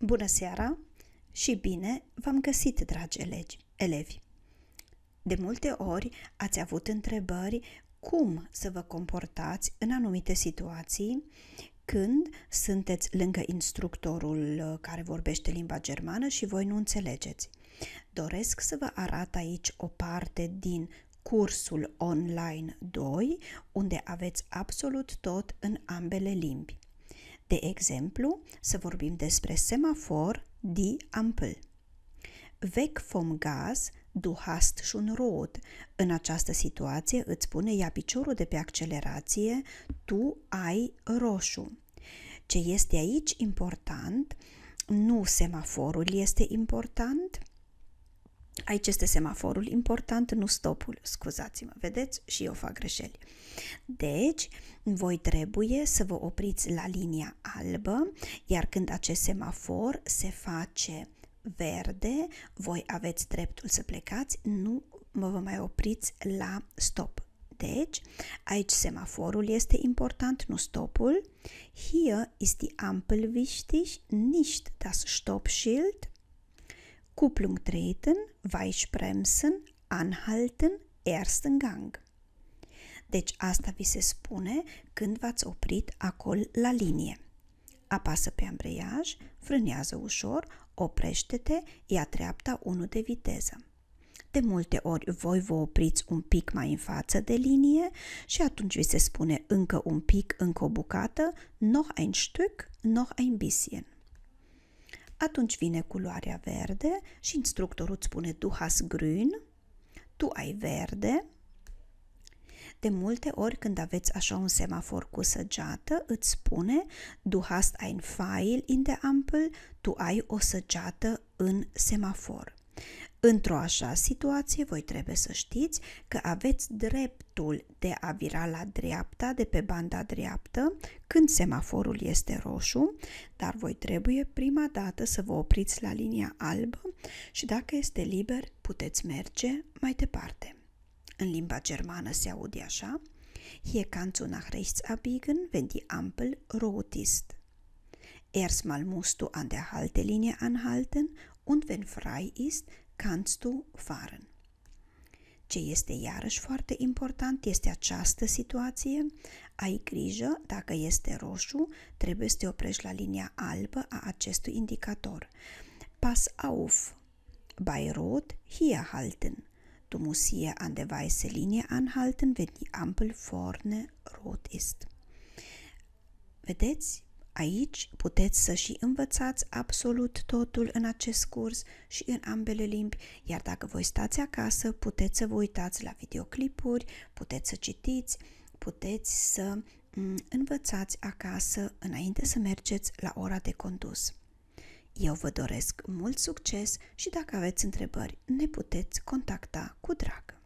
Bună seara și bine v-am găsit, dragi elegi, elevi! De multe ori ați avut întrebări cum să vă comportați în anumite situații când sunteți lângă instructorul uh, care vorbește limba germană și voi nu înțelegeți. Doresc să vă arăt aici o parte din cursul online 2, unde aveți absolut tot în ambele limbi. De exemplu, să vorbim despre semafor, di Ampel. Weg vom Gas, du hast schon rot. În această situație îți pune ia piciorul de pe accelerație, tu ai roșu. Ce este aici important, nu semaforul este important, Aici este semaforul important, nu stopul, scuzați-mă, vedeți? Și eu fac greșeli. Deci, voi trebuie să vă opriți la linia albă, iar când acest semafor se face verde, voi aveți dreptul să plecați, nu vă mai opriți la stop. Deci, aici semaforul este important, nu stopul. Hier ist die Ampel wichtig, nicht das Stoppschild. Kupplung treten, weichbremsen, anhalten, ersten gang. Deci asta vi se spune când v-ați oprit acolo la linie. Apasă pe ambreiaj, frânează ușor, oprește-te, ia treapta 1 de viteză. De multe ori voi vă opriți un pic mai în față de linie și atunci vi se spune încă un pic, încă o bucată, noch ein Stück, noch ein bisschen. Atunci vine culoarea verde și instructorul îți spune du hast grün, tu ai verde. De multe ori când aveți așa un semafor cu săgeată, îți spune du hast ein Pfeil in der Ampel, tu ai o săgeată în semafor. Într-o așa situație, voi trebuie să știți că aveți dreptul de a vira la dreapta, de pe banda dreaptă, când semaforul este roșu, dar voi trebuie prima dată să vă opriți la linia albă și dacă este liber, puteți merge mai departe. În limba germană se aude așa: Hier kannst du nach rechts abbiegen, wenn die Ampel rot ist. Erstmal musst du an der Haltelinie anhalten und wenn frei ist, kannst du fahren. Ce este iarăși foarte important este această situație. Ai grijă, dacă este roșu, trebuie să te oprești la linia albă a acestui indicator. Pass auf! Bei Rot hier halten. Du musst hier an der weißen Linie anhalten, wenn die Ampel vorne rot ist. Vedeți? Aici puteți să și învățați absolut totul în acest curs și în ambele limbi, iar dacă voi stați acasă, puteți să vă uitați la videoclipuri, puteți să citiți, puteți să mm, învățați acasă înainte să mergeți la ora de condus. Eu vă doresc mult succes și dacă aveți întrebări, ne puteți contacta cu drag.